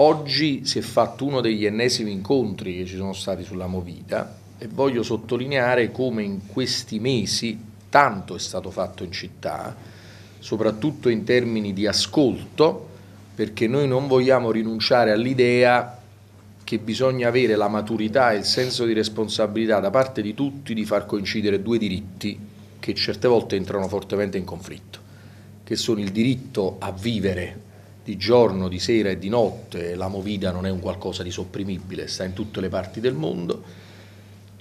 Oggi si è fatto uno degli ennesimi incontri che ci sono stati sulla Movida e voglio sottolineare come in questi mesi tanto è stato fatto in città, soprattutto in termini di ascolto, perché noi non vogliamo rinunciare all'idea che bisogna avere la maturità e il senso di responsabilità da parte di tutti di far coincidere due diritti che certe volte entrano fortemente in conflitto, che sono il diritto a vivere di giorno, di sera e di notte, la movida non è un qualcosa di sopprimibile, sta in tutte le parti del mondo.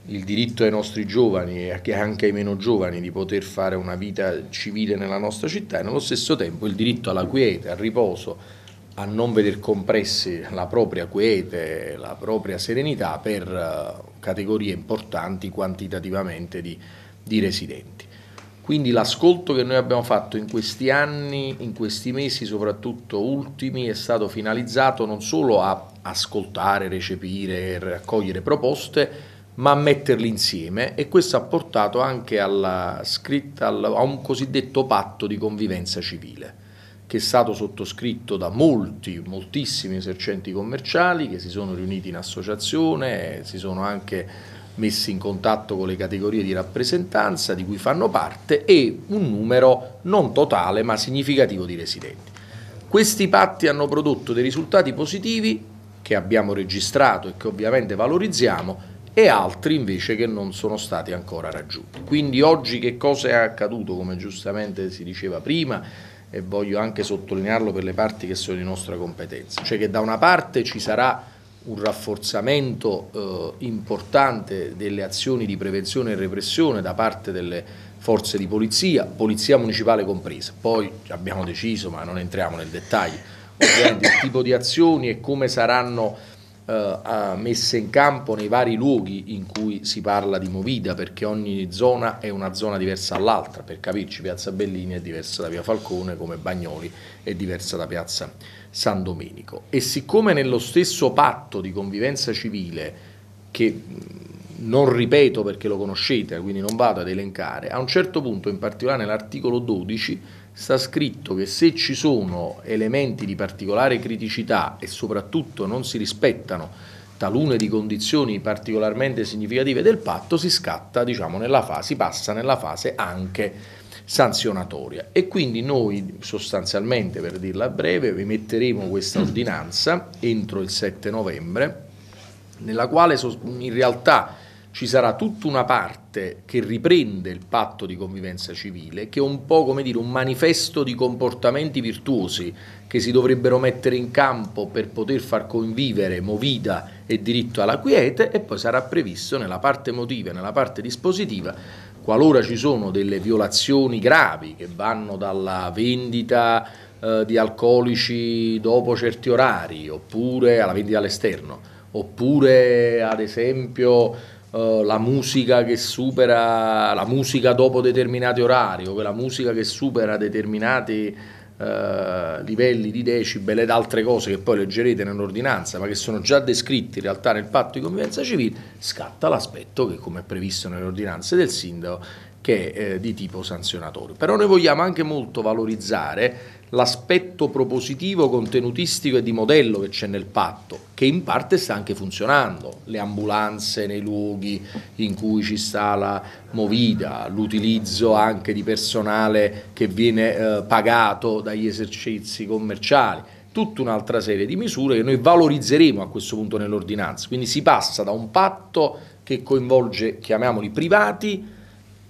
Il diritto ai nostri giovani e anche ai meno giovani di poter fare una vita civile nella nostra città e nello stesso tempo il diritto alla quiete, al riposo, a non veder compressi la propria quiete, la propria serenità per eh, categorie importanti quantitativamente di, di residenti. Quindi l'ascolto che noi abbiamo fatto in questi anni, in questi mesi soprattutto ultimi, è stato finalizzato non solo a ascoltare, recepire, raccogliere proposte, ma a metterli insieme e questo ha portato anche alla scritta, a un cosiddetto patto di convivenza civile che è stato sottoscritto da molti, moltissimi esercenti commerciali che si sono riuniti in associazione, si sono anche messi in contatto con le categorie di rappresentanza di cui fanno parte e un numero non totale ma significativo di residenti. Questi patti hanno prodotto dei risultati positivi che abbiamo registrato e che ovviamente valorizziamo e altri invece che non sono stati ancora raggiunti. Quindi oggi che cosa è accaduto, come giustamente si diceva prima, e voglio anche sottolinearlo per le parti che sono di nostra competenza, cioè che da una parte ci sarà un rafforzamento eh, importante delle azioni di prevenzione e repressione da parte delle forze di polizia, polizia municipale compresa. Poi abbiamo deciso, ma non entriamo nel dettaglio, il tipo di azioni e come saranno eh, messe in campo nei vari luoghi in cui si parla di Movida, perché ogni zona è una zona diversa dall'altra, per capirci Piazza Bellini è diversa da Via Falcone, come Bagnoli è diversa da Piazza San Domenico. E siccome nello stesso patto di convivenza civile, che non ripeto perché lo conoscete, quindi non vado ad elencare, a un certo punto, in particolare nell'articolo 12, sta scritto che se ci sono elementi di particolare criticità e soprattutto non si rispettano talune di condizioni particolarmente significative del patto, si scatta, diciamo, nella fase, si passa nella fase anche sanzionatoria. E quindi noi sostanzialmente, per dirla breve, vi metteremo questa ordinanza entro il 7 novembre, nella quale in realtà ci sarà tutta una parte che riprende il patto di convivenza civile, che è un po' come dire un manifesto di comportamenti virtuosi che si dovrebbero mettere in campo per poter far convivere movida e diritto alla quiete e poi sarà previsto nella parte emotiva e nella parte dispositiva qualora ci sono delle violazioni gravi che vanno dalla vendita eh, di alcolici dopo certi orari oppure alla vendita all'esterno oppure ad esempio eh, la musica che supera la musica dopo determinati orari o la musica che supera determinati uh, livelli di decibel ed altre cose che poi leggerete nell'ordinanza ma che sono già descritti in realtà nel patto di convivenza civile scatta l'aspetto che come è previsto nelle ordinanze del sindaco che è eh, di tipo sanzionatorio però noi vogliamo anche molto valorizzare l'aspetto propositivo, contenutistico e di modello che c'è nel patto, che in parte sta anche funzionando, le ambulanze nei luoghi in cui ci sta la movida, l'utilizzo anche di personale che viene eh, pagato dagli esercizi commerciali, tutta un'altra serie di misure che noi valorizzeremo a questo punto nell'ordinanza, quindi si passa da un patto che coinvolge, chiamiamoli privati,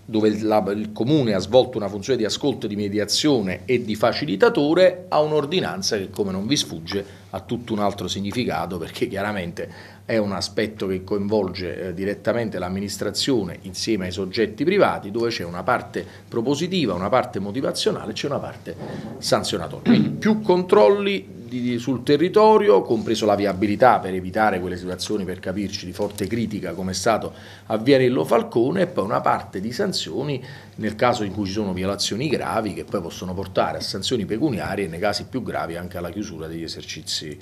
dove il, la, il, comune ha svolto una funzione di ascolto, di mediazione e di facilitatore, a un'ordinanza che come non vi sfugge ha tutto un altro significato perché chiaramente è un aspetto che coinvolge eh, direttamente l'amministrazione insieme ai soggetti privati dove c'è una parte propositiva, una parte motivazionale e c'è una parte sanzionatoria. Quindi più controlli di, sul territorio, compreso la viabilità per evitare quelle situazioni, per capirci, di forte critica come è stato a Viarello Falcone e poi una parte di sanzioni nel caso in cui ci sono violazioni gravi che poi possono portare a sanzioni pecuniarie e nei casi più gravi anche alla chiusura degli esercizi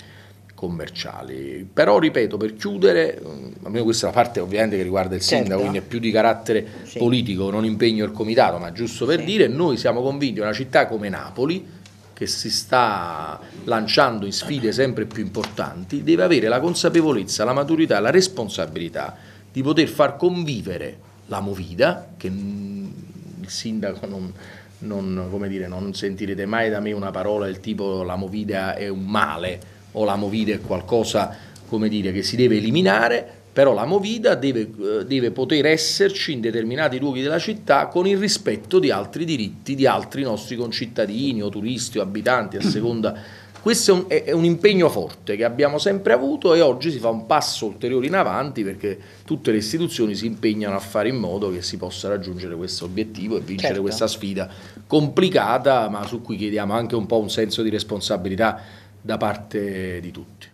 commerciali. Però ripeto, per chiudere, mm, almeno questa è la parte ovviamente che riguarda il certo. sindaco, quindi è più di carattere sì. politico, non impegno il comitato, ma giusto per sì. dire, noi siamo convinti che una città come Napoli, che si sta lanciando in sfide sempre più importanti, deve avere la consapevolezza, la maturità, la responsabilità di poter far convivere la movida, che il sindaco non, non, dire, non sentirete mai da me una parola del tipo la movida è un male o la movida è qualcosa dire, che si deve eliminare, però la movida deve, eh, deve, poter esserci in determinati luoghi della città con il rispetto di altri diritti di altri nostri concittadini o turisti o abitanti a seconda. Questo è un, è un, impegno forte che abbiamo sempre avuto e oggi si fa un passo ulteriore in avanti perché tutte le istituzioni si impegnano a fare in modo che si possa raggiungere questo obiettivo e vincere certo. questa sfida complicata ma su cui chiediamo anche un po' un senso di responsabilità da parte di tutti.